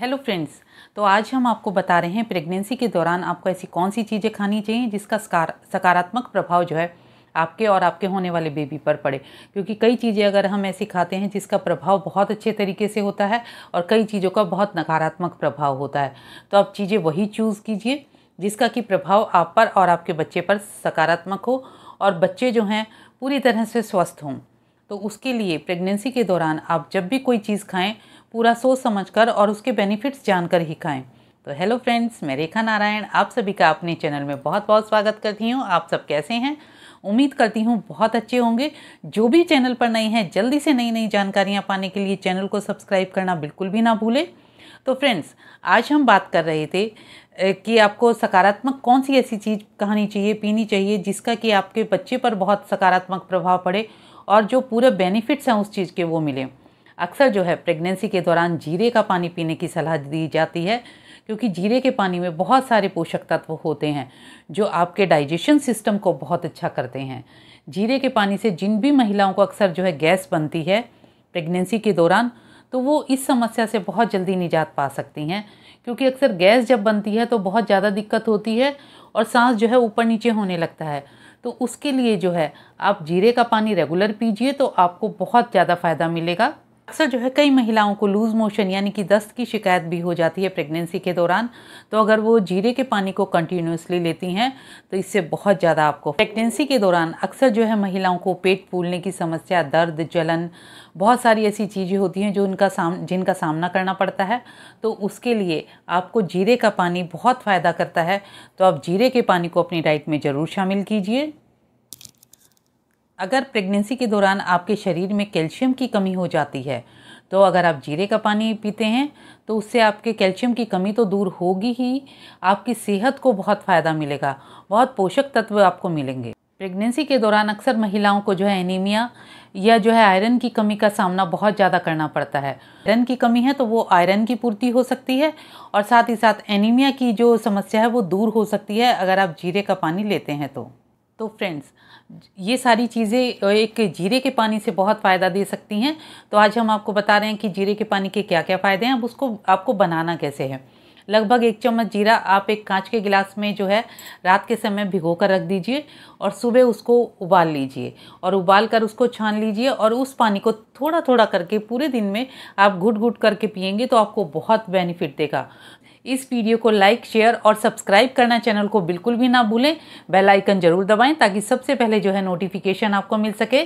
hello friends तो आज हम आपको बता रहे हैं प्रेगनेंसी के दौरान आपको ऐसी कौन सी चीज़ें खानी चाहिए जिसका सकारात्मक प्रभाव जो है आपके और आपके होने वाले बेबी पर पड़े क्योंकि कई चीज़ें अगर हम ऐसी खाते हैं जिसका प्रभाव बहुत अच्छे तरीके से होता है और कई चीज़ों का बहुत नकारात्मक प्रभाव होता है तो आप चीज़ें वही चूज़ कीजिए जिसका कि प्रभाव आप पर और आपके बच्चे पर सकारात्मक हो और बच्चे जो हैं पूरी तरह से स्वस्थ हों तो उसके लिए प्रेगनेंसी के दौरान आप जब भी कोई चीज़ खाएँ पूरा सोच समझकर और उसके बेनिफिट्स जानकर ही खाएं तो हेलो फ्रेंड्स मैं रेखा नारायण आप सभी का अपने चैनल में बहुत बहुत स्वागत करती हूँ आप सब कैसे हैं उम्मीद करती हूँ बहुत अच्छे होंगे जो भी चैनल पर नए हैं जल्दी से नई नई जानकारियाँ पाने के लिए चैनल को सब्सक्राइब करना बिल्कुल भी ना भूलें तो फ्रेंड्स आज हम बात कर रहे थे कि आपको सकारात्मक कौन सी ऐसी चीज़ कहानी चाहिए पीनी चाहिए जिसका कि आपके बच्चे पर बहुत सकारात्मक प्रभाव पड़े और जो पूरे बेनिफिट्स हैं उस चीज़ के वो मिलें अक्सर जो है प्रेगनेंसी के दौरान जीरे का पानी पीने की सलाह दी जाती है क्योंकि जीरे के पानी में बहुत सारे पोषक तत्व होते हैं जो आपके डाइजेशन सिस्टम को बहुत अच्छा करते हैं जीरे के पानी से जिन भी महिलाओं को अक्सर जो है गैस बनती है प्रेगनेंसी के दौरान तो वो इस समस्या से बहुत जल्दी निजात पा सकती हैं क्योंकि अक्सर गैस जब बनती है तो बहुत ज़्यादा दिक्कत होती है और सांस जो है ऊपर नीचे होने लगता है तो उसके लिए जो है आप जीरे का पानी रेगुलर पीजिए तो आपको बहुत ज़्यादा फ़ायदा मिलेगा अक्सर जो है कई महिलाओं को लूज़ मोशन यानी कि दस्त की शिकायत भी हो जाती है प्रेगनेंसी के दौरान तो अगर वो जीरे के पानी को कंटिन्यूसली लेती हैं तो इससे बहुत ज़्यादा आपको प्रेगनेंसी के दौरान अक्सर जो है महिलाओं को पेट फूलने की समस्या दर्द जलन बहुत सारी ऐसी चीज़ें होती हैं जो उनका साम जिनका सामना करना पड़ता है तो उसके लिए आपको जीरे का पानी बहुत फ़ायदा करता है तो आप जीरे के पानी को अपनी डाइट में ज़रूर शामिल कीजिए अगर प्रेगनेंसी के दौरान आपके शरीर में कैल्शियम की कमी हो जाती है तो अगर आप जीरे का पानी पीते हैं तो उससे आपके कैल्शियम की कमी तो दूर होगी ही आपकी सेहत को बहुत फ़ायदा मिलेगा बहुत पोषक तत्व आपको मिलेंगे प्रेगनेंसी के दौरान अक्सर महिलाओं को जो है एनीमिया या जो है आयरन की कमी का सामना बहुत ज़्यादा करना पड़ता है आयरन की कमी है तो वो आयरन की पूर्ति हो सकती है और साथ ही साथ एनीमिया की जो समस्या है वो दूर हो सकती है अगर आप जीरे का पानी लेते हैं तो तो फ्रेंड्स ये सारी चीज़ें एक जीरे के पानी से बहुत फ़ायदा दे सकती हैं तो आज हम आपको बता रहे हैं कि जीरे के पानी के क्या क्या फ़ायदे हैं अब उसको आपको बनाना कैसे है लगभग एक चम्मच जीरा आप एक कांच के गिलास में जो है रात के समय भिगो कर रख दीजिए और सुबह उसको उबाल लीजिए और उबाल कर उसको छान लीजिए और उस पानी को थोड़ा थोड़ा करके पूरे दिन में आप घुट घुट करके पियेंगे तो आपको बहुत बेनिफिट देगा इस वीडियो को लाइक शेयर और सब्सक्राइब करना चैनल को बिल्कुल भी ना भूलें बेल आइकन जरूर दबाएं ताकि सबसे पहले जो है नोटिफिकेशन आपको मिल सके